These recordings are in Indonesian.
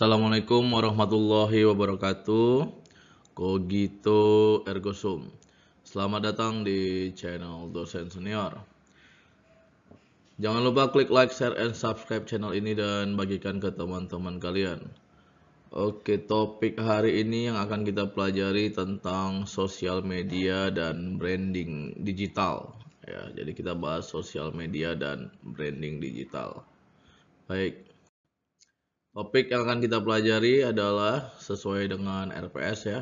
Assalamualaikum warahmatullahi wabarakatuh. Kogito ergo sum. Selamat datang di channel dosen senior. Jangan lupa klik like, share, and subscribe channel ini dan bagikan ke teman-teman kalian. Oke, topik hari ini yang akan kita pelajari tentang sosial media dan branding digital. Ya, jadi kita bahas sosial media dan branding digital. Baik, Topik yang akan kita pelajari adalah sesuai dengan RPS ya.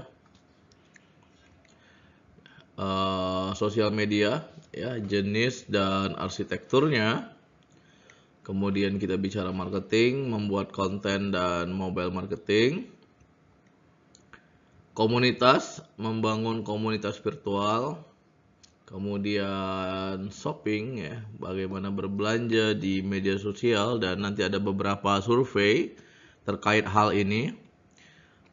Uh, sosial media ya, jenis dan arsitekturnya. Kemudian kita bicara marketing, membuat konten dan mobile marketing. Komunitas, membangun komunitas virtual kemudian shopping ya, bagaimana berbelanja di media sosial dan nanti ada beberapa survei terkait hal ini.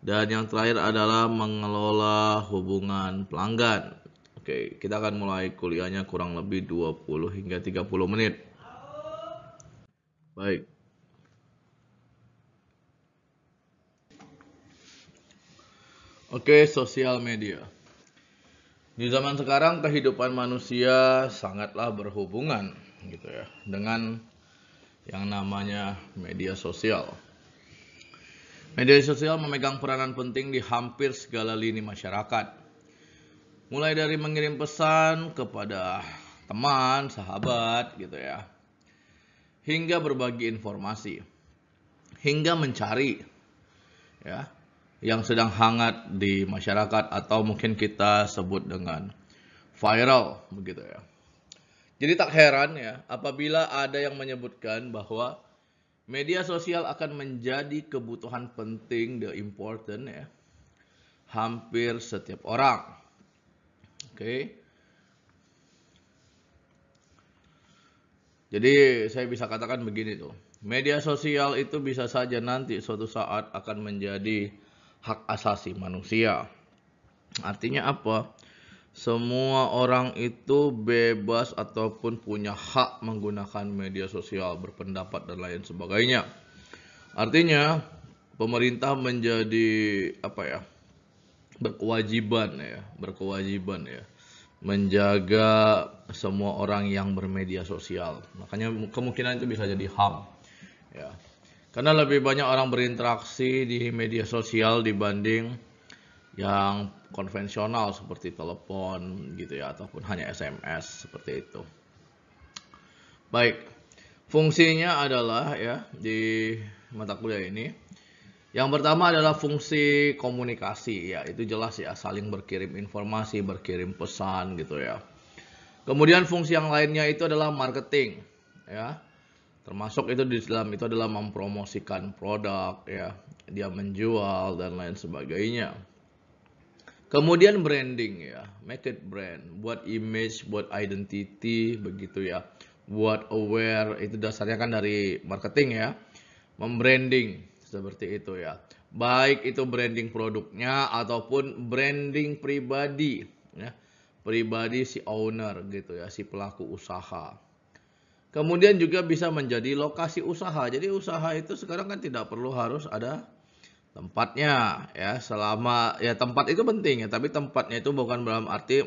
Dan yang terakhir adalah mengelola hubungan pelanggan. Oke, kita akan mulai kuliahnya kurang lebih 20 hingga 30 menit. Baik. Oke, sosial media. Di zaman sekarang kehidupan manusia sangatlah berhubungan gitu ya dengan yang namanya media sosial. Media sosial memegang peranan penting di hampir segala lini masyarakat. Mulai dari mengirim pesan kepada teman, sahabat gitu ya. Hingga berbagi informasi. Hingga mencari ya yang sedang hangat di masyarakat atau mungkin kita sebut dengan viral begitu ya. Jadi tak heran ya apabila ada yang menyebutkan bahwa media sosial akan menjadi kebutuhan penting the important ya hampir setiap orang. Oke. Okay. Jadi saya bisa katakan begini tuh. Media sosial itu bisa saja nanti suatu saat akan menjadi hak asasi manusia. Artinya apa? Semua orang itu bebas ataupun punya hak menggunakan media sosial, berpendapat dan lain sebagainya. Artinya pemerintah menjadi apa ya? berkewajiban ya, berkewajiban ya menjaga semua orang yang bermedia sosial. Makanya kemungkinan itu bisa jadi HAM ya. Karena lebih banyak orang berinteraksi di media sosial dibanding yang konvensional seperti telepon gitu ya ataupun hanya SMS seperti itu. Baik, fungsinya adalah ya di mata kuliah ini yang pertama adalah fungsi komunikasi, ya itu jelas ya saling berkirim informasi, berkirim pesan gitu ya. Kemudian fungsi yang lainnya itu adalah marketing, ya termasuk itu di dalam itu adalah mempromosikan produk ya dia menjual dan lain sebagainya kemudian branding ya make it brand buat image buat identity begitu ya buat aware itu dasarnya kan dari marketing ya membranding seperti itu ya baik itu branding produknya ataupun branding pribadi ya pribadi si owner gitu ya si pelaku usaha Kemudian juga bisa menjadi lokasi usaha. Jadi usaha itu sekarang kan tidak perlu harus ada tempatnya ya selama ya tempat itu penting ya tapi tempatnya itu bukan dalam arti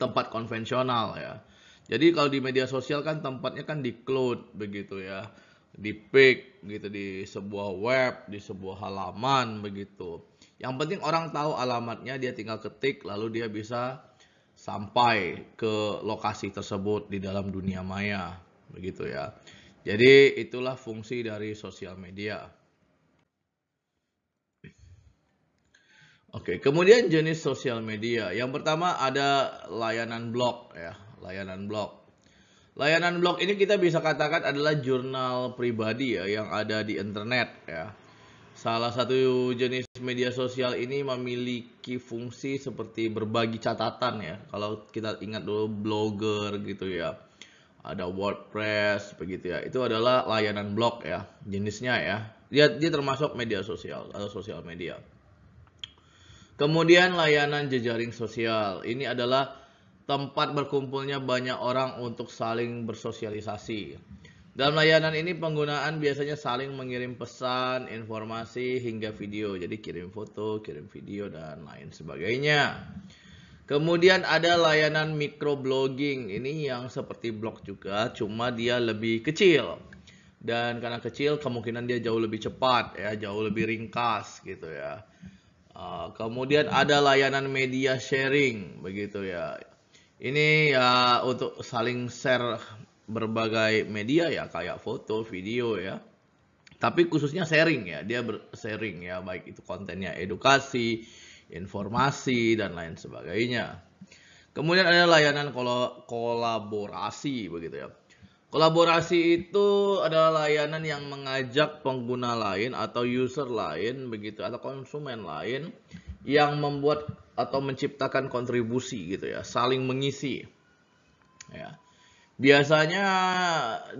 tempat konvensional ya. Jadi kalau di media sosial kan tempatnya kan di cloud begitu ya. Di pick gitu di sebuah web, di sebuah halaman begitu. Yang penting orang tahu alamatnya dia tinggal ketik lalu dia bisa sampai ke lokasi tersebut di dalam dunia maya begitu ya. Jadi itulah fungsi dari sosial media. Oke, kemudian jenis sosial media. Yang pertama ada layanan blog ya, layanan blog. Layanan blog ini kita bisa katakan adalah jurnal pribadi ya yang ada di internet ya. Salah satu jenis media sosial ini memiliki fungsi seperti berbagi catatan ya. Kalau kita ingat dulu blogger gitu ya ada WordPress begitu ya. Itu adalah layanan blog ya, jenisnya ya. Dia dia termasuk media sosial atau sosial media. Kemudian layanan jejaring sosial. Ini adalah tempat berkumpulnya banyak orang untuk saling bersosialisasi. Dalam layanan ini penggunaan biasanya saling mengirim pesan, informasi hingga video. Jadi kirim foto, kirim video dan lain sebagainya. Kemudian ada layanan microblogging. Ini yang seperti blog juga, cuma dia lebih kecil. Dan karena kecil, kemungkinan dia jauh lebih cepat, ya, jauh lebih ringkas gitu ya. Ah, kemudian ada layanan media sharing, begitu ya. Ini ya untuk saling share berbagai media ya, kayak foto, video ya. Tapi khususnya sharing ya, dia sharing ya, baik itu kontennya edukasi, informasi, dan lain sebagainya. Kemudian ada layanan kol kolaborasi begitu ya. Kolaborasi itu adalah layanan yang mengajak pengguna lain atau user lain begitu atau konsumen lain yang membuat atau menciptakan kontribusi gitu ya, saling mengisi. Ya. Biasanya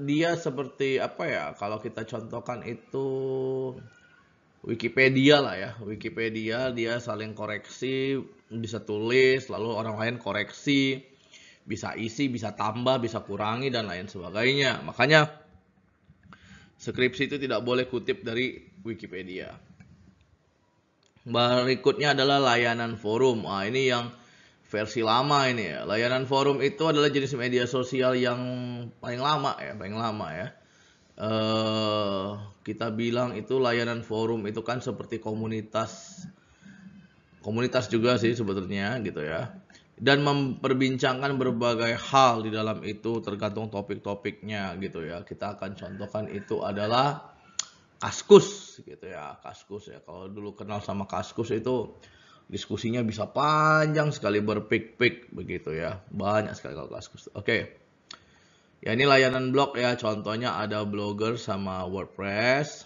dia seperti apa ya? Kalau kita contohkan itu Wikipedia lah ya Wikipedia dia saling koreksi bisa tulis lalu orang lain koreksi bisa isi bisa tambah bisa kurangi dan lain sebagainya makanya skripsi itu tidak boleh kutip dari Wikipedia berikutnya adalah layanan forum Nah, ini yang versi lama ini ya. Layanan forum itu adalah jenis media sosial yang paling lama ya, paling lama ya uh, kita bilang itu layanan forum itu kan seperti komunitas komunitas juga sih sebetulnya gitu ya dan memperbincangkan berbagai hal di dalam itu tergantung topik-topiknya gitu ya kita akan contohkan itu adalah kaskus gitu ya kaskus ya kalau dulu kenal sama kaskus itu diskusinya bisa panjang sekali berpik-pik begitu ya banyak sekali kalau kaskus oke okay. Ya ini layanan blog ya, contohnya ada blogger sama WordPress.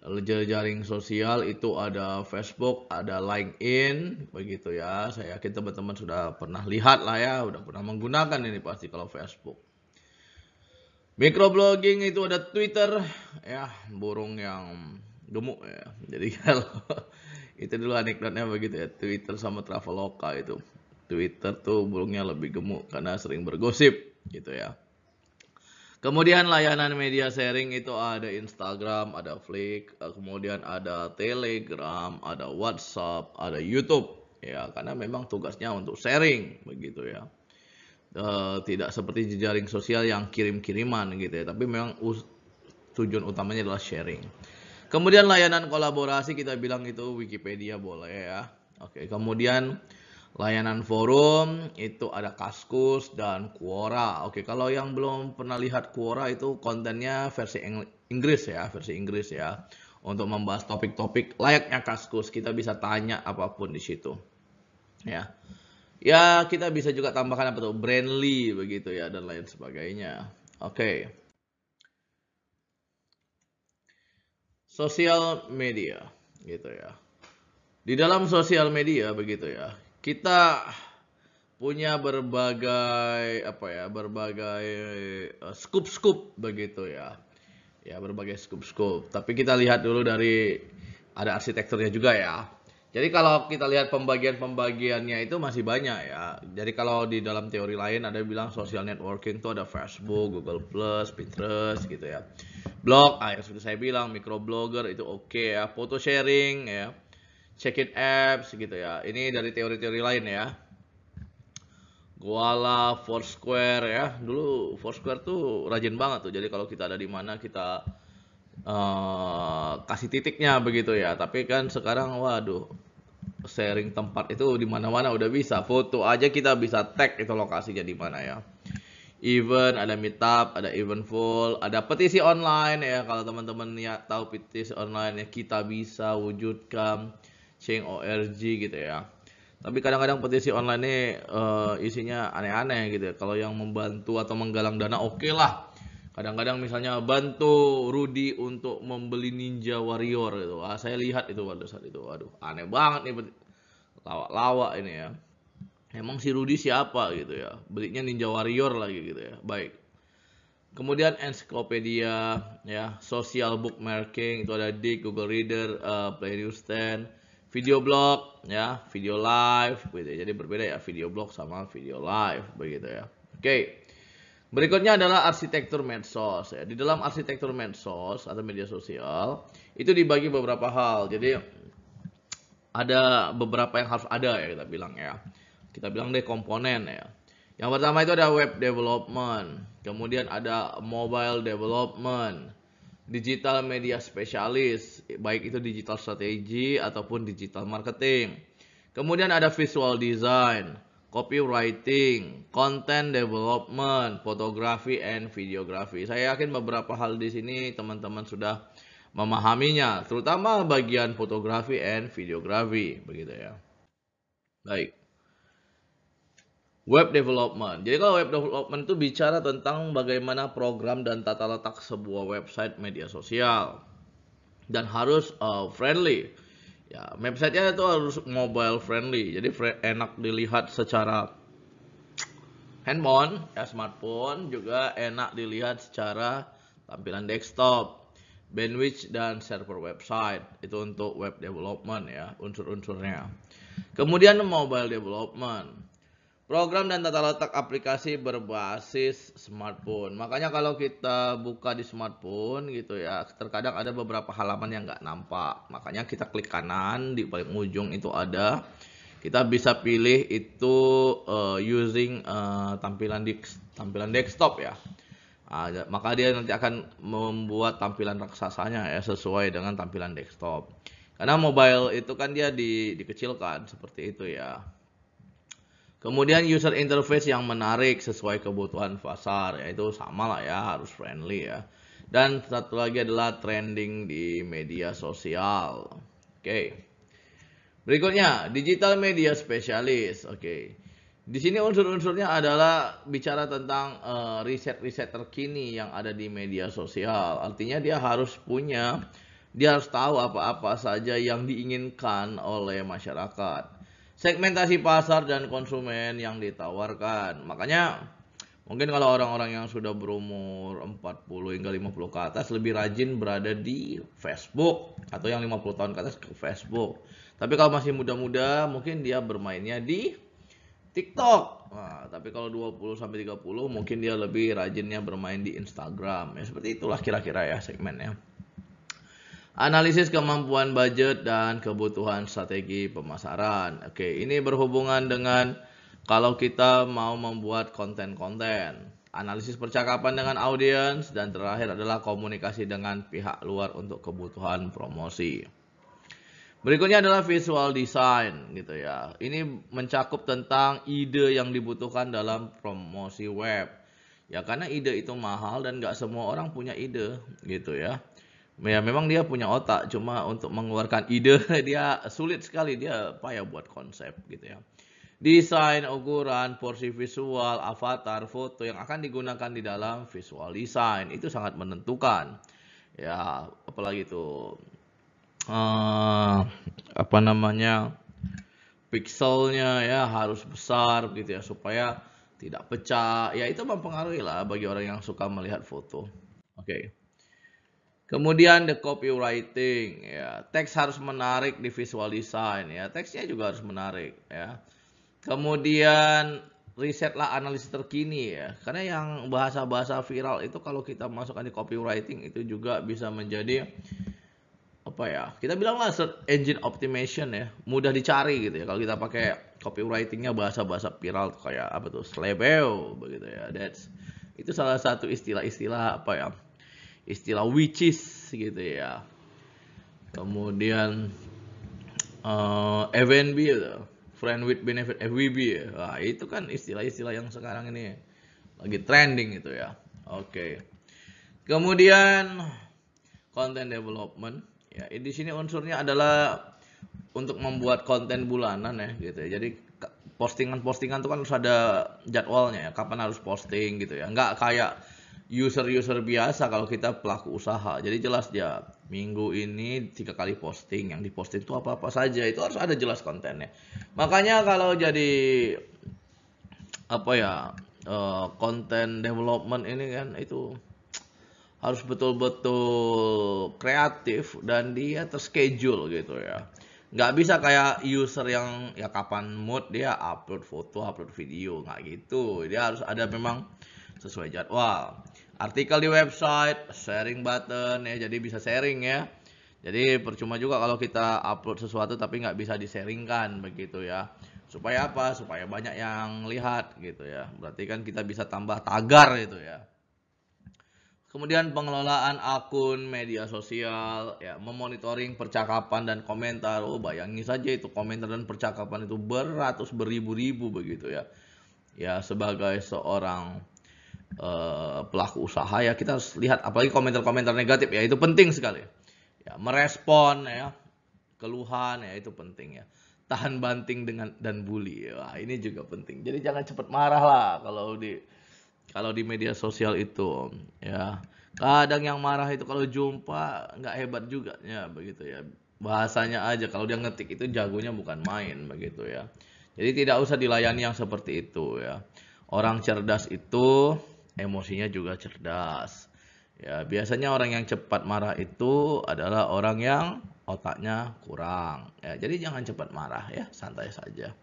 Jaring-jaring sosial itu ada Facebook, ada LinkedIn, begitu ya. Saya yakin teman-teman sudah pernah lihat lah ya, sudah pernah menggunakan ini pasti kalau Facebook. Microblogging itu ada Twitter, ya burung yang gemuk ya. Jadi kalau itu dulu anekdotnya begitu ya, Twitter sama Traveloka itu. Twitter tuh burungnya lebih gemuk karena sering bergosip gitu ya. Kemudian layanan media sharing itu ada Instagram, ada Flick, eh, kemudian ada Telegram, ada WhatsApp, ada YouTube. Ya, karena memang tugasnya untuk sharing begitu ya. E, tidak seperti jejaring sosial yang kirim-kiriman gitu ya, tapi memang tujuan utamanya adalah sharing. Kemudian layanan kolaborasi kita bilang itu Wikipedia boleh ya. Oke, kemudian Layanan forum itu ada Kaskus dan Quora. Oke, kalau yang belum pernah lihat Quora itu kontennya versi Inggris ya, versi Inggris ya. Untuk membahas topik-topik layaknya Kaskus, kita bisa tanya apapun di situ. Ya. Ya, kita bisa juga tambahkan apa tuh? Brandly begitu ya dan lain sebagainya. Oke. Sosial media gitu ya. Di dalam sosial media begitu ya kita punya berbagai apa ya berbagai eh, scoop scoop begitu ya ya berbagai scoop scoop tapi kita lihat dulu dari ada arsitekturnya juga ya jadi kalau kita lihat pembagian pembagiannya itu masih banyak ya jadi kalau di dalam teori lain ada bilang social networking itu ada Facebook Google Plus Pinterest gitu ya blog ah yang sudah saya bilang microblogger itu oke okay ya foto sharing ya check-in apps gitu ya. Ini dari teori-teori lain ya. Guala, Foursquare ya. Dulu Foursquare tuh rajin banget tuh. Jadi kalau kita ada di mana kita uh, kasih titiknya begitu ya. Tapi kan sekarang waduh sharing tempat itu di mana-mana udah bisa. Foto aja kita bisa tag itu lokasinya di mana ya. Event, ada meetup, ada event full, ada petisi online ya. Kalau teman-teman ya tahu petisi online ya kita bisa wujudkan Sheng ORG gitu ya. Tapi kadang-kadang petisi online ini uh, isinya aneh-aneh gitu ya. Kalau yang membantu atau menggalang dana oke okay lah. Kadang-kadang misalnya bantu Rudy untuk membeli Ninja Warrior gitu. Ah, saya lihat itu pada saat itu. Aduh, aneh banget nih lawak-lawak ini ya. Emang si Rudy siapa gitu ya? Belinya Ninja Warrior lagi gitu ya. Baik. Kemudian ensiklopedia ya, social bookmarking itu ada di Google Reader, uh, Play Newsstand, video blog ya, video live gitu. Jadi berbeda ya video blog sama video live begitu ya. Oke. Berikutnya adalah arsitektur medsos ya. Di dalam arsitektur medsos atau media sosial itu dibagi beberapa hal. Jadi ada beberapa yang harus ada ya kita bilang ya. Kita bilang deh komponen ya. Yang pertama itu ada web development, kemudian ada mobile development, digital media spesialis, baik itu digital strategi ataupun digital marketing. Kemudian ada visual design, copywriting, content development, fotografi and videografi. Saya yakin beberapa hal di sini teman-teman sudah memahaminya, terutama bagian fotografi and videografi begitu ya. Baik. Web development. Jadi kalau web development itu bicara tentang bagaimana program dan tata letak sebuah website media sosial dan harus uh, friendly. Ya, websitenya itu harus mobile friendly. Jadi enak dilihat secara handphone, ya smartphone juga enak dilihat secara tampilan desktop, bandwidth dan server website. Itu untuk web development ya unsur-unsurnya. Kemudian mobile development Program dan tata letak aplikasi berbasis smartphone. Makanya kalau kita buka di smartphone gitu ya, terkadang ada beberapa halaman yang nggak nampak. Makanya kita klik kanan di paling ujung itu ada. Kita bisa pilih itu uh, using uh, tampilan di tampilan desktop ya. Nah, maka dia nanti akan membuat tampilan raksasanya ya sesuai dengan tampilan desktop. Karena mobile itu kan dia di, dikecilkan seperti itu ya. Kemudian user interface yang menarik sesuai kebutuhan pasar, yaitu sama lah ya, harus friendly ya. Dan satu lagi adalah trending di media sosial. Oke. Okay. Berikutnya, digital media specialist. Oke. Okay. Di sini unsur-unsurnya adalah bicara tentang eh, riset-riset uh, riset -riset terkini yang ada di media sosial. Artinya dia harus punya, dia harus tahu apa-apa saja yang diinginkan oleh masyarakat segmentasi pasar dan konsumen yang ditawarkan. Makanya mungkin kalau orang-orang yang sudah berumur 40 hingga 50 ke atas lebih rajin berada di Facebook atau yang 50 tahun ke atas ke Facebook. Tapi kalau masih muda-muda mungkin dia bermainnya di TikTok. Nah, tapi kalau 20 sampai 30 mungkin dia lebih rajinnya bermain di Instagram. Ya seperti itulah kira-kira ya segmennya. Analisis kemampuan budget dan kebutuhan strategi pemasaran. Oke, ini berhubungan dengan kalau kita mau membuat konten-konten. Analisis percakapan dengan audiens dan terakhir adalah komunikasi dengan pihak luar untuk kebutuhan promosi. Berikutnya adalah visual design gitu ya. Ini mencakup tentang ide yang dibutuhkan dalam promosi web. Ya karena ide itu mahal dan nggak semua orang punya ide gitu ya ya memang dia punya otak cuma untuk mengeluarkan ide dia sulit sekali dia payah buat konsep gitu ya desain ukuran porsi visual avatar foto yang akan digunakan di dalam visual design itu sangat menentukan ya apalagi itu uh, eh, apa namanya pixelnya ya harus besar gitu ya supaya tidak pecah ya itu mempengaruhi lah bagi orang yang suka melihat foto oke okay. Kemudian the copywriting, ya. Teks harus menarik di visual design, ya. Teksnya juga harus menarik, ya. Kemudian risetlah analisis terkini, ya. Karena yang bahasa-bahasa viral itu kalau kita masukkan di copywriting itu juga bisa menjadi apa ya? Kita bilanglah search engine optimization ya, mudah dicari gitu ya. Kalau kita pakai copywritingnya bahasa-bahasa viral kayak apa tuh? Slebeo begitu ya. That's itu salah satu istilah-istilah apa ya? istilah witches gitu ya kemudian uh, eh, FNB gitu. friend with benefit FWB ya. Nah, itu kan istilah-istilah yang sekarang ini lagi trending itu ya oke okay. kemudian content development ya di sini unsurnya adalah untuk membuat konten bulanan ya gitu ya. jadi postingan-postingan itu kan harus ada jadwalnya ya kapan harus posting gitu ya nggak kayak user-user biasa kalau kita pelaku usaha. Jadi jelas dia minggu ini tiga kali posting. Yang diposting itu apa-apa saja. Itu harus ada jelas kontennya. Makanya kalau jadi apa ya eh, konten uh, development ini kan itu harus betul-betul kreatif dan dia terschedule gitu ya. Nggak bisa kayak user yang ya kapan mood dia upload foto, upload video, nggak gitu. Dia harus ada memang sesuai jadwal artikel di website, sharing button ya, jadi bisa sharing ya. Jadi percuma juga kalau kita upload sesuatu tapi nggak bisa diseringkan begitu ya. Supaya apa? Supaya banyak yang lihat gitu ya. Berarti kan kita bisa tambah tagar gitu ya. Kemudian pengelolaan akun media sosial, ya memonitoring percakapan dan komentar. Oh bayangin saja itu komentar dan percakapan itu beratus beribu-ribu begitu ya. Ya sebagai seorang uh, pelaku usaha ya kita harus lihat apalagi komentar-komentar negatif ya itu penting sekali ya merespon ya keluhan ya itu penting ya tahan banting dengan dan bully Wah, ini juga penting jadi jangan cepat marah lah kalau di kalau di media sosial itu ya kadang yang marah itu kalau jumpa nggak hebat juga ya begitu ya bahasanya aja kalau dia ngetik itu jagonya bukan main begitu ya jadi tidak usah dilayani yang seperti itu ya orang cerdas itu emosinya juga cerdas. Ya, biasanya orang yang cepat marah itu adalah orang yang otaknya kurang. Ya, jadi jangan cepat marah ya, santai saja.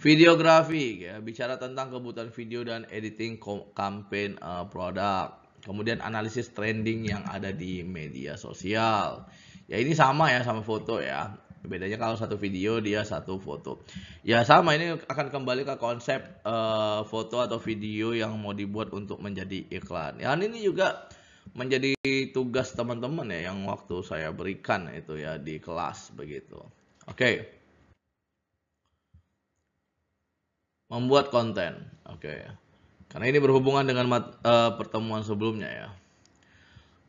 Videografi ya, bicara tentang kebutuhan video dan editing campaign uh, produk. Kemudian analisis trending yang ada di media sosial. Ya ini sama ya sama foto ya. Bedanya kalau satu video dia satu foto. Ya sama ini akan kembali ke konsep uh, foto atau video yang mau dibuat untuk menjadi iklan. Ya ini juga menjadi tugas teman-teman ya yang waktu saya berikan itu ya di kelas begitu. Oke. Okay. Membuat konten. Oke. Okay. Karena ini berhubungan dengan uh, pertemuan sebelumnya ya.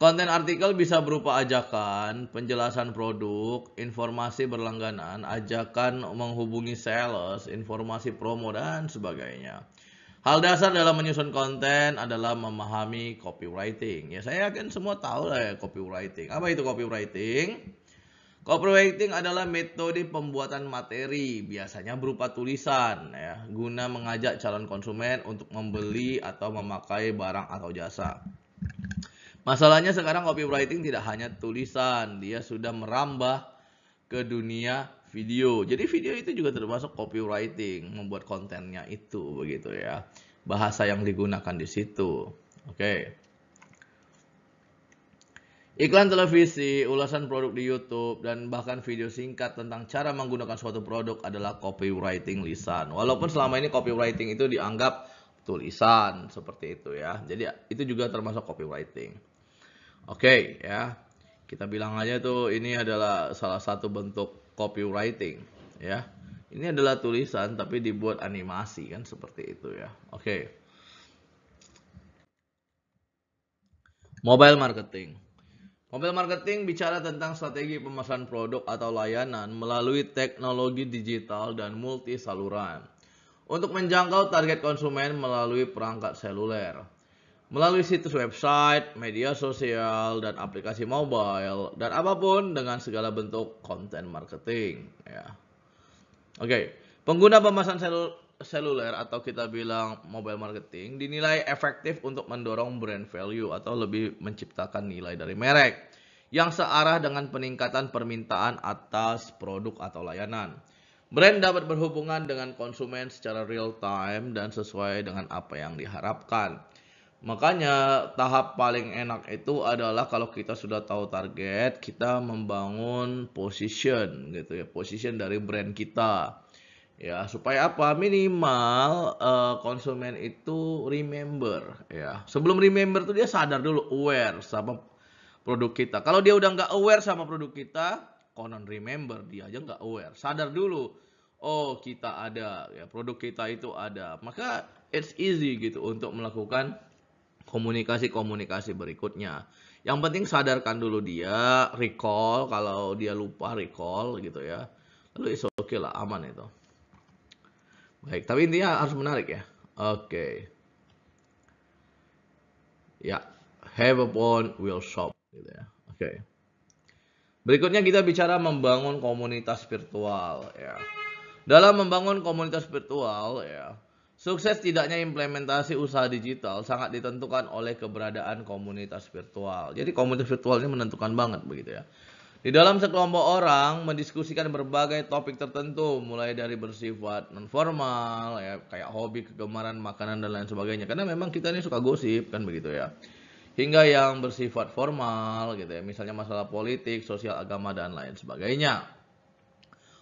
Konten artikel bisa berupa ajakan, penjelasan produk, informasi berlangganan, ajakan menghubungi sales, informasi promo, dan sebagainya. Hal dasar dalam menyusun konten adalah memahami copywriting. Ya, saya yakin semua tahu lah ya copywriting. Apa itu copywriting? Copywriting adalah metode pembuatan materi, biasanya berupa tulisan, ya, guna mengajak calon konsumen untuk membeli atau memakai barang atau jasa. Masalahnya sekarang copywriting tidak hanya tulisan, dia sudah merambah ke dunia video. Jadi video itu juga termasuk copywriting, membuat kontennya itu begitu ya. Bahasa yang digunakan di situ. Oke. Okay. Iklan televisi, ulasan produk di YouTube, dan bahkan video singkat tentang cara menggunakan suatu produk adalah copywriting lisan. Walaupun selama ini copywriting itu dianggap tulisan seperti itu ya. Jadi itu juga termasuk copywriting. Oke, okay, ya. Kita bilang aja tuh ini adalah salah satu bentuk copywriting, ya. Ini adalah tulisan tapi dibuat animasi kan seperti itu ya. Oke. Okay. Mobile marketing. Mobile marketing bicara tentang strategi pemasaran produk atau layanan melalui teknologi digital dan multi saluran untuk menjangkau target konsumen melalui perangkat seluler melalui situs website, media sosial, dan aplikasi mobile, dan apapun dengan segala bentuk konten marketing. Ya. Oke, okay. pengguna pemasaran selu seluler atau kita bilang mobile marketing dinilai efektif untuk mendorong brand value atau lebih menciptakan nilai dari merek yang searah dengan peningkatan permintaan atas produk atau layanan. Brand dapat berhubungan dengan konsumen secara real time dan sesuai dengan apa yang diharapkan. Makanya tahap paling enak itu adalah kalau kita sudah tahu target, kita membangun position gitu ya, position dari brand kita. Ya, supaya apa? Minimal uh, konsumen itu remember ya. Sebelum remember tuh dia sadar dulu aware sama produk kita. Kalau dia udah nggak aware sama produk kita, konon remember dia aja nggak aware. Sadar dulu. Oh, kita ada ya, produk kita itu ada. Maka it's easy gitu untuk melakukan komunikasi-komunikasi berikutnya. Yang penting sadarkan dulu dia, recall kalau dia lupa recall gitu ya. Lalu is okay lah, aman itu. Baik, tapi intinya harus menarik ya. Oke. Okay. Ya, have a phone, will shop gitu ya. Oke. Okay. Berikutnya kita bicara membangun komunitas virtual ya. Dalam membangun komunitas virtual ya, Sukses tidaknya implementasi usaha digital sangat ditentukan oleh keberadaan komunitas virtual. Jadi komunitas virtual ini menentukan banget begitu ya. Di dalam sekelompok orang mendiskusikan berbagai topik tertentu, mulai dari bersifat nonformal, ya, kayak hobi, kegemaran, makanan, dan lain sebagainya. Karena memang kita ini suka gosip, kan begitu ya. Hingga yang bersifat formal, gitu ya, misalnya masalah politik, sosial, agama, dan lain sebagainya.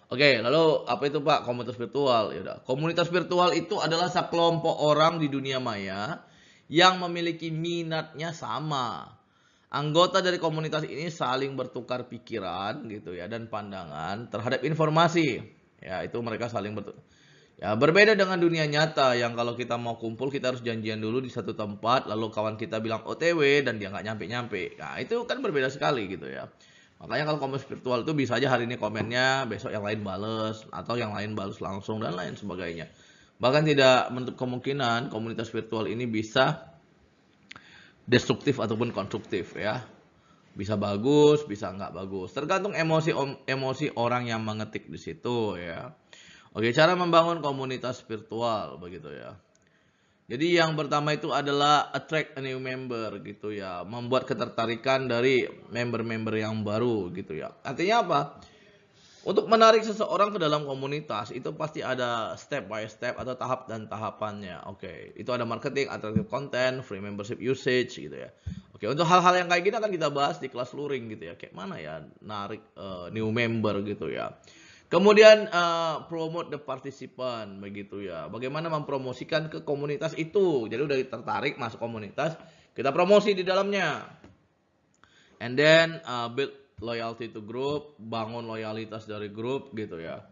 Oke, lalu apa itu Pak? Komunitas virtual. Ya Komunitas virtual itu adalah sekelompok orang di dunia maya yang memiliki minatnya sama. Anggota dari komunitas ini saling bertukar pikiran gitu ya dan pandangan terhadap informasi. Ya, itu mereka saling bertukar. Ya, berbeda dengan dunia nyata yang kalau kita mau kumpul kita harus janjian dulu di satu tempat lalu kawan kita bilang OTW dan dia nggak nyampe-nyampe. Nah, itu kan berbeda sekali gitu ya. Makanya kalau komen spiritual itu bisa aja hari ini komennya, besok yang lain bales, atau yang lain bales langsung, dan lain sebagainya. Bahkan tidak menutup kemungkinan komunitas virtual ini bisa destruktif ataupun konstruktif ya. Bisa bagus, bisa nggak bagus. Tergantung emosi om, emosi orang yang mengetik di situ ya. Oke, cara membangun komunitas virtual begitu ya. Jadi yang pertama itu adalah attract a new member gitu ya, membuat ketertarikan dari member-member yang baru gitu ya. Artinya apa? Untuk menarik seseorang ke dalam komunitas itu pasti ada step by step atau tahap dan tahapannya. Oke, okay. itu ada marketing, attractive content, free membership usage gitu ya. Oke, okay. untuk hal-hal yang kayak gini akan kita bahas di kelas luring gitu ya. Kayak mana ya narik uh, new member gitu ya. Kemudian uh, promote the participant begitu ya. Bagaimana mempromosikan ke komunitas itu. Jadi udah tertarik masuk komunitas, kita promosi di dalamnya. And then uh, build loyalty to group, bangun loyalitas dari grup gitu ya.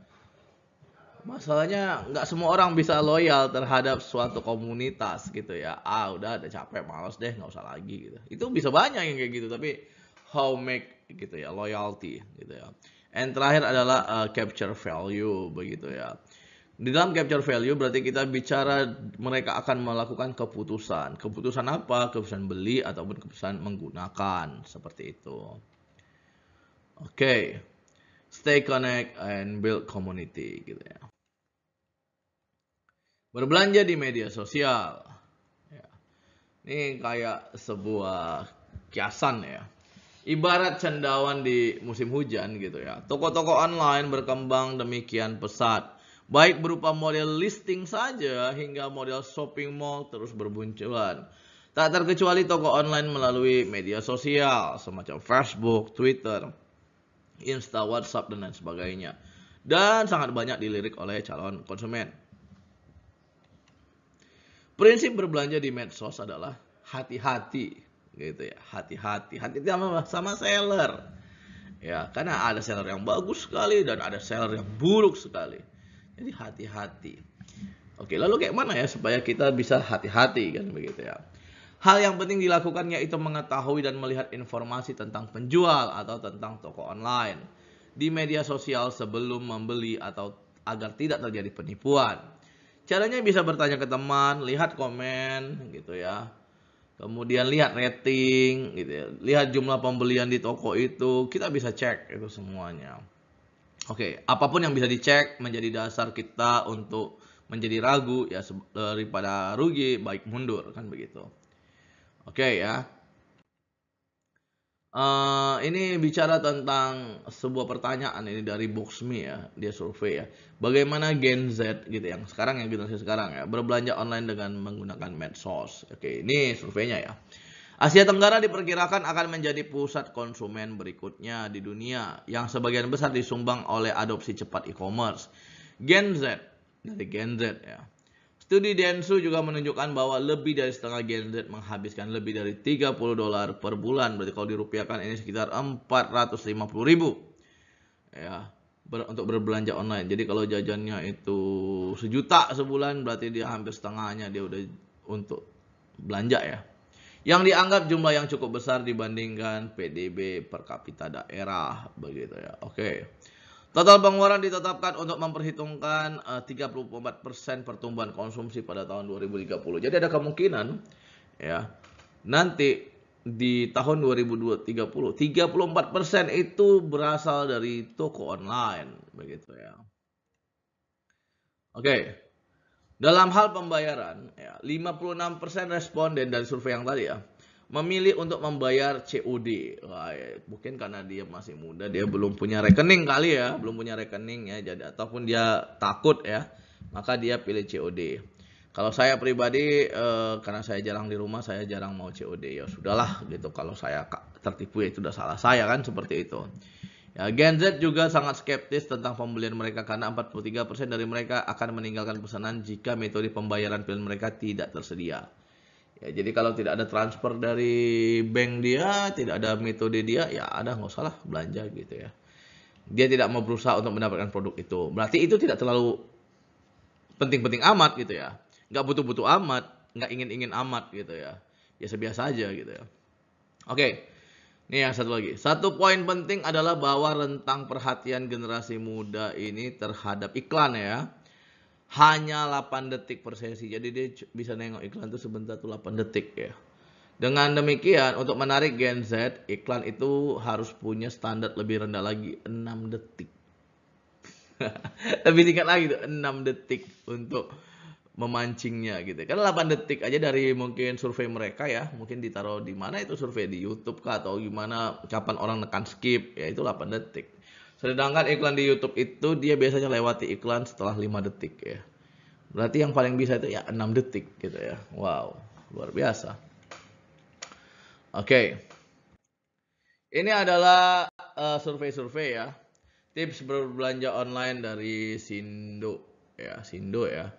Masalahnya nggak semua orang bisa loyal terhadap suatu komunitas gitu ya. Ah udah ada capek, males deh, nggak usah lagi gitu. Itu bisa banyak yang kayak gitu, tapi how make gitu ya loyalty gitu ya. And terakhir adalah uh, capture value begitu ya. Di dalam capture value berarti kita bicara mereka akan melakukan keputusan. Keputusan apa? Keputusan beli ataupun keputusan menggunakan seperti itu. Oke. Okay. Stay connect and build community gitu ya. Berbelanja di media sosial. Ya. Ini kayak sebuah kiasan ya. Ibarat cendawan di musim hujan gitu ya. Toko-toko online berkembang demikian pesat. Baik berupa model listing saja hingga model shopping mall terus berbunculan. Tak terkecuali toko online melalui media sosial semacam Facebook, Twitter, Insta, WhatsApp, dan lain sebagainya. Dan sangat banyak dilirik oleh calon konsumen. Prinsip berbelanja di medsos adalah hati-hati gitu ya hati-hati hati sama sama seller ya karena ada seller yang bagus sekali dan ada seller yang buruk sekali jadi hati-hati oke lalu kayak mana ya supaya kita bisa hati-hati kan begitu ya hal yang penting dilakukan yaitu mengetahui dan melihat informasi tentang penjual atau tentang toko online di media sosial sebelum membeli atau agar tidak terjadi penipuan caranya bisa bertanya ke teman lihat komen gitu ya kemudian lihat rating gitu ya. lihat jumlah pembelian di toko itu kita bisa cek itu semuanya oke okay. apapun yang bisa dicek menjadi dasar kita untuk menjadi ragu ya daripada rugi baik mundur kan begitu oke okay, ya Uh, ini bicara tentang sebuah pertanyaan ini dari Boxmi ya, dia survei ya. Bagaimana Gen Z gitu yang sekarang yang generasi sekarang ya berbelanja online dengan menggunakan medsos. Oke, ini surveinya ya. Asia Tenggara diperkirakan akan menjadi pusat konsumen berikutnya di dunia yang sebagian besar disumbang oleh adopsi cepat e-commerce. Gen Z dari Gen Z ya Studi Densu juga menunjukkan bahwa lebih dari setengah Gen Z menghabiskan lebih dari 30 dolar per bulan. Berarti kalau dirupiahkan ini sekitar 450 ribu. Ya, ber, untuk berbelanja online. Jadi kalau jajannya itu sejuta sebulan berarti dia hampir setengahnya dia udah untuk belanja ya. Yang dianggap jumlah yang cukup besar dibandingkan PDB per kapita daerah begitu ya. Oke. Okay. Total pengeluaran ditetapkan untuk memperhitungkan 34 eh, 34% pertumbuhan konsumsi pada tahun 2030. Jadi ada kemungkinan ya nanti di tahun 2030 34% itu berasal dari toko online begitu ya. Oke. Dalam hal pembayaran ya 56% responden dari survei yang tadi ya memilih untuk membayar COD. Wah, ya, mungkin karena dia masih muda, dia belum punya rekening kali ya, belum punya rekening ya, jadi ataupun dia takut ya, maka dia pilih COD. Kalau saya pribadi, eh, karena saya jarang di rumah, saya jarang mau COD ya sudahlah gitu. Kalau saya tertipu ya itu udah salah saya kan seperti itu. Ya, Gen Z juga sangat skeptis tentang pembelian mereka karena 43% dari mereka akan meninggalkan pesanan jika metode pembayaran pilihan mereka tidak tersedia. Ya, jadi kalau tidak ada transfer dari bank dia, tidak ada metode dia, ya ada nggak usah lah belanja gitu ya. Dia tidak mau berusaha untuk mendapatkan produk itu. Berarti itu tidak terlalu penting-penting amat gitu ya. Nggak butuh-butuh amat, nggak ingin-ingin amat gitu ya. Ya sebiasa aja gitu ya. Oke, ini yang satu lagi. Satu poin penting adalah bahwa rentang perhatian generasi muda ini terhadap iklan ya hanya 8 detik per sesi. Jadi dia bisa nengok iklan itu sebentar tuh 8 detik ya. Dengan demikian, untuk menarik Gen Z, iklan itu harus punya standar lebih rendah lagi 6 detik. lebih tingkat lagi tuh 6 detik untuk memancingnya gitu. Karena 8 detik aja dari mungkin survei mereka ya, mungkin ditaruh di mana itu survei di YouTube kah atau gimana kapan orang nekan skip, ya itu 8 detik. Sedangkan iklan di YouTube itu dia biasanya lewati iklan setelah 5 detik ya. Berarti yang paling bisa itu ya 6 detik gitu ya. Wow, luar biasa. Oke. Okay. Ini adalah eh, survei-survei uh, ya. Tips berbelanja online dari Sindo ya, Sindo ya.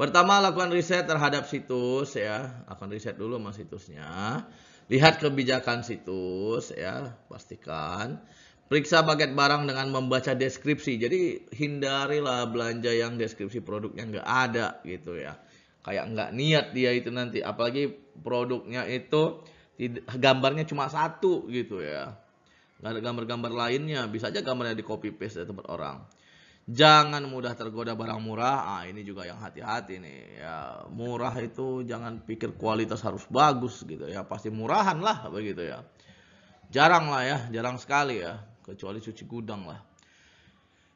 Pertama lakukan riset terhadap situs ya, Akan riset dulu mas situsnya. Lihat kebijakan situs ya, pastikan. Periksa paket barang dengan membaca deskripsi. Jadi hindarilah belanja yang deskripsi produknya nggak ada gitu ya. Kayak nggak niat dia itu nanti. Apalagi produknya itu gambarnya cuma satu gitu ya. Nggak ada gambar-gambar lainnya. Bisa aja gambarnya di copy paste dari tempat orang. Jangan mudah tergoda barang murah. Ah ini juga yang hati-hati nih. Ya murah itu jangan pikir kualitas harus bagus gitu ya. Pasti murahan lah begitu ya. Jarang lah ya, jarang sekali ya kecuali cuci gudang lah.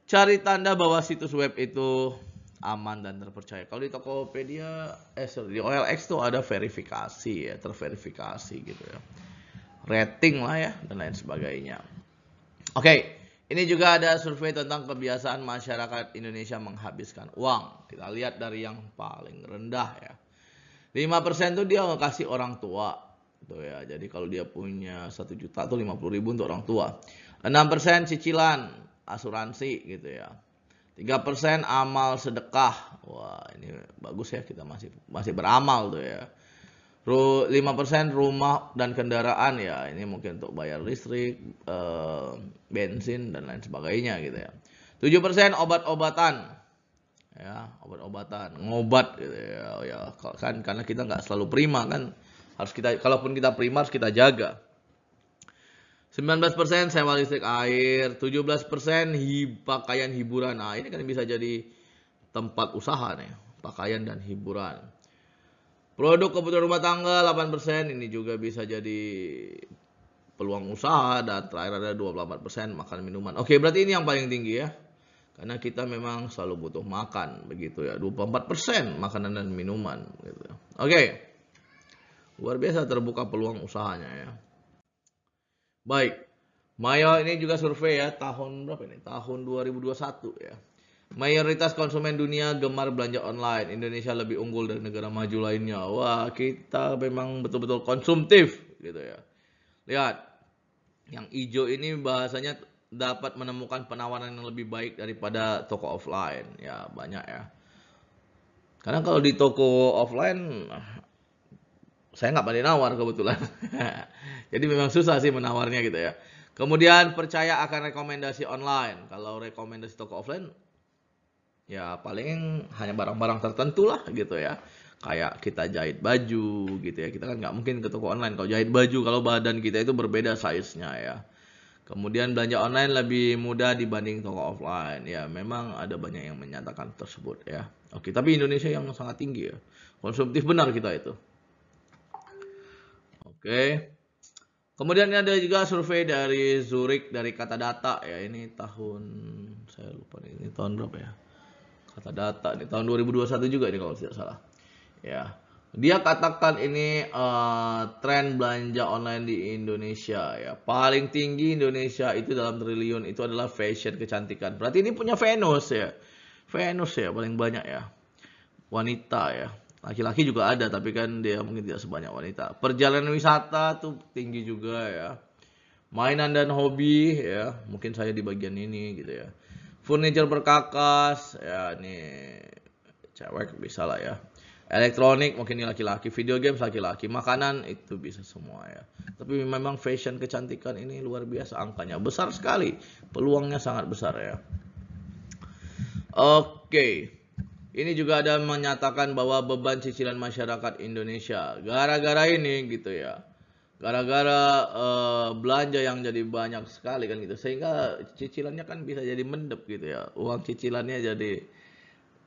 Cari tanda bahwa situs web itu aman dan terpercaya. Kalau di Tokopedia, eh sorry, di OLX tuh ada verifikasi ya, terverifikasi gitu ya. Rating lah ya, dan lain sebagainya. Oke, okay. ini juga ada survei tentang kebiasaan masyarakat Indonesia menghabiskan uang. Kita lihat dari yang paling rendah ya. 5% tuh dia kasih orang tua, gitu ya. Jadi kalau dia punya satu juta tuh 50 ribu untuk orang tua. 6% cicilan asuransi gitu ya. 3% amal sedekah. Wah, ini bagus ya kita masih masih beramal tuh ya. 5% rumah dan kendaraan ya. Ini mungkin untuk bayar listrik, eh, bensin dan lain sebagainya gitu ya. 7% obat-obatan. Ya, obat-obatan, ngobat gitu ya. Oh ya kan karena kita nggak selalu prima kan harus kita kalaupun kita prima harus kita jaga. 19% sewa listrik air, 17% hi, pakaian hiburan. Nah, ini kan bisa jadi tempat usaha nih, pakaian dan hiburan. Produk kebutuhan rumah tangga 8%, ini juga bisa jadi peluang usaha dan terakhir ada 24% makan minuman. Oke, berarti ini yang paling tinggi ya. Karena kita memang selalu butuh makan begitu ya. 24% makanan dan minuman gitu. Oke. Luar biasa terbuka peluang usahanya ya. Baik, Mayo ini juga survei ya tahun berapa ini? Tahun 2021 ya. Mayoritas konsumen dunia gemar belanja online. Indonesia lebih unggul dari negara maju lainnya. Wah, kita memang betul-betul konsumtif gitu ya. Lihat, yang hijau ini bahasanya dapat menemukan penawaran yang lebih baik daripada toko offline. Ya, banyak ya. Karena kalau di toko offline saya nggak pandai nawar kebetulan. Jadi memang susah sih menawarnya gitu ya. Kemudian percaya akan rekomendasi online. Kalau rekomendasi toko offline, ya paling hanya barang-barang tertentu lah gitu ya. Kayak kita jahit baju gitu ya. Kita kan nggak mungkin ke toko online kalau jahit baju kalau badan kita itu berbeda size-nya ya. Kemudian belanja online lebih mudah dibanding toko offline. Ya, memang ada banyak yang menyatakan tersebut ya. Oke, tapi Indonesia yang sangat tinggi ya. Konsumtif benar kita itu. Oke. Kemudian ada juga survei dari Zurich dari kata data ya. Ini tahun saya lupa nih, ini tahun berapa ya? Kata data ini tahun 2021 juga ini kalau tidak salah. Ya. Dia katakan ini uh, tren belanja online di Indonesia ya. Paling tinggi Indonesia itu dalam triliun itu adalah fashion kecantikan. Berarti ini punya Venus ya. Venus ya paling banyak ya. Wanita ya laki-laki juga ada tapi kan dia mungkin tidak sebanyak wanita perjalanan wisata tuh tinggi juga ya mainan dan hobi ya mungkin saya di bagian ini gitu ya furniture perkakas ya ini cewek bisa lah ya elektronik mungkin ini laki-laki video games laki-laki makanan itu bisa semua ya tapi memang fashion kecantikan ini luar biasa angkanya besar sekali peluangnya sangat besar ya oke okay. Ini juga ada menyatakan bahwa beban cicilan masyarakat Indonesia gara-gara ini gitu ya. Gara-gara uh, belanja yang jadi banyak sekali kan gitu. Sehingga cicilannya kan bisa jadi mendep gitu ya. Uang cicilannya jadi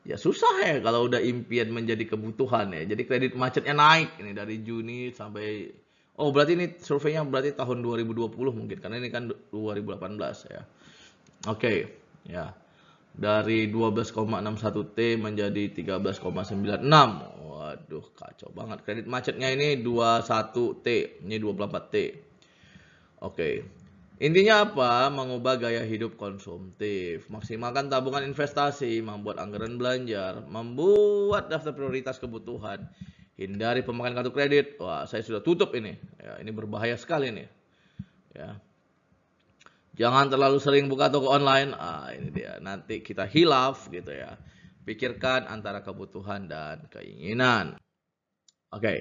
ya susah ya kalau udah impian menjadi kebutuhan ya. Jadi kredit macetnya naik ini dari Juni sampai Oh, berarti ini surveinya berarti tahun 2020 mungkin karena ini kan 2018 ya. Oke, okay, ya. Yeah dari 12,61 T menjadi 13,96 waduh kacau banget kredit macetnya ini 21 T ini 24 T oke intinya apa mengubah gaya hidup konsumtif maksimalkan tabungan investasi membuat anggaran belanja membuat daftar prioritas kebutuhan hindari pemakaian kartu kredit wah saya sudah tutup ini ya, ini berbahaya sekali nih ya Jangan terlalu sering buka toko online. Ah, ini dia. Nanti kita hilaf gitu ya. Pikirkan antara kebutuhan dan keinginan. Oke. Okay.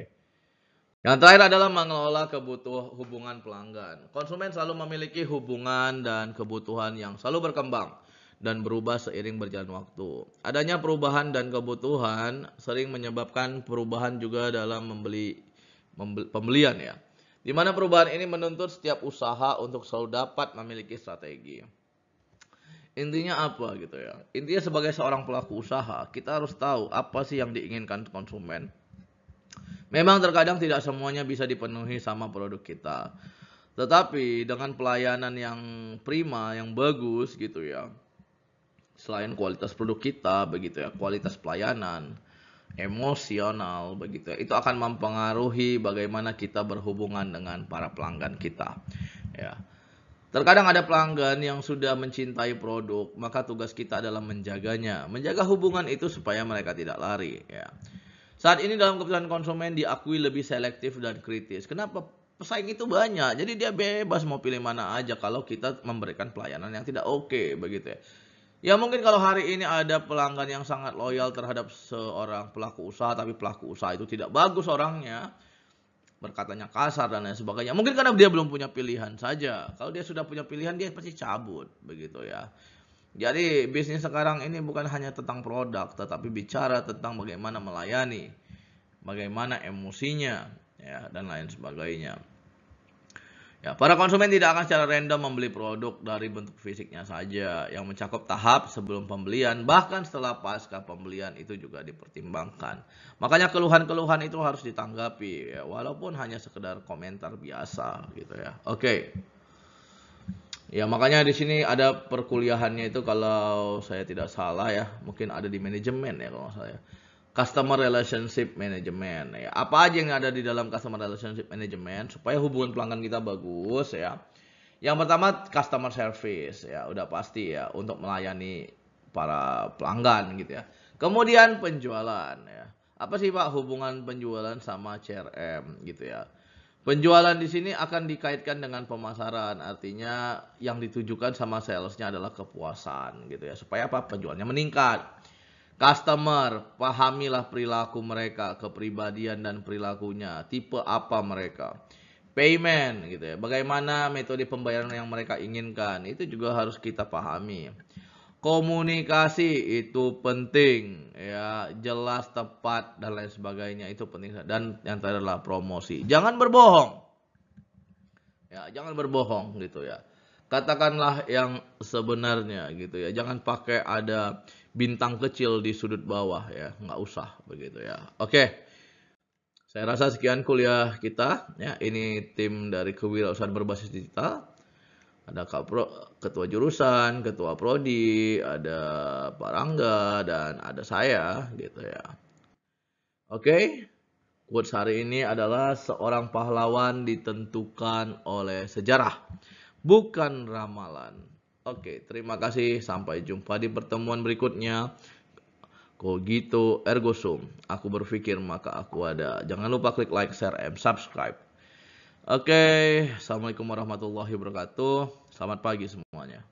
Yang terakhir adalah mengelola kebutuhan hubungan pelanggan. Konsumen selalu memiliki hubungan dan kebutuhan yang selalu berkembang dan berubah seiring berjalan waktu. Adanya perubahan dan kebutuhan sering menyebabkan perubahan juga dalam membeli pembelian ya. Di mana perubahan ini menuntut setiap usaha untuk selalu dapat memiliki strategi. Intinya apa gitu ya? Intinya sebagai seorang pelaku usaha, kita harus tahu apa sih yang diinginkan konsumen. Memang terkadang tidak semuanya bisa dipenuhi sama produk kita. Tetapi dengan pelayanan yang prima, yang bagus gitu ya. Selain kualitas produk kita begitu ya, kualitas pelayanan emosional begitu. Itu akan mempengaruhi bagaimana kita berhubungan dengan para pelanggan kita. Ya. Terkadang ada pelanggan yang sudah mencintai produk, maka tugas kita adalah menjaganya, menjaga hubungan itu supaya mereka tidak lari. Ya. Saat ini dalam keputusan konsumen diakui lebih selektif dan kritis. Kenapa? Pesaing itu banyak, jadi dia bebas mau pilih mana aja kalau kita memberikan pelayanan yang tidak oke, okay, begitu ya. Ya mungkin kalau hari ini ada pelanggan yang sangat loyal terhadap seorang pelaku usaha tapi pelaku usaha itu tidak bagus orangnya, berkatanya kasar dan lain sebagainya. Mungkin karena dia belum punya pilihan saja. Kalau dia sudah punya pilihan dia pasti cabut begitu ya. Jadi bisnis sekarang ini bukan hanya tentang produk tetapi bicara tentang bagaimana melayani, bagaimana emosinya ya dan lain sebagainya. Ya, para konsumen tidak akan secara random membeli produk dari bentuk fisiknya saja yang mencakup tahap sebelum pembelian bahkan setelah pasca pembelian itu juga dipertimbangkan. Makanya keluhan-keluhan itu harus ditanggapi ya, walaupun hanya sekedar komentar biasa gitu ya. Oke. Okay. Ya, makanya di sini ada perkuliahannya itu kalau saya tidak salah ya, mungkin ada di manajemen ya kalau saya customer relationship management ya. Apa aja yang ada di dalam customer relationship management supaya hubungan pelanggan kita bagus ya. Yang pertama customer service ya, udah pasti ya untuk melayani para pelanggan gitu ya. Kemudian penjualan ya. Apa sih Pak hubungan penjualan sama CRM gitu ya. Penjualan di sini akan dikaitkan dengan pemasaran, artinya yang ditujukan sama salesnya adalah kepuasan gitu ya, supaya apa Penjualnya meningkat. Customer, pahamilah perilaku mereka, kepribadian dan perilakunya, tipe apa mereka. Payment gitu ya. Bagaimana metode pembayaran yang mereka inginkan, itu juga harus kita pahami. Komunikasi itu penting ya, jelas, tepat dan lain sebagainya itu penting dan yang terakhir adalah promosi. Jangan berbohong. Ya, jangan berbohong gitu ya. Katakanlah yang sebenarnya gitu ya. Jangan pakai ada bintang kecil di sudut bawah ya nggak usah begitu ya oke saya rasa sekian kuliah kita ya ini tim dari kewirausahaan berbasis digital ada Pro, ketua jurusan ketua prodi ada Pak Rangga dan ada saya gitu ya oke quotes hari ini adalah seorang pahlawan ditentukan oleh sejarah bukan ramalan Oke, terima kasih. Sampai jumpa di pertemuan berikutnya. Kogito ergo sum. Aku berpikir maka aku ada. Jangan lupa klik like, share, and subscribe. Oke, Assalamualaikum warahmatullahi wabarakatuh. Selamat pagi semuanya.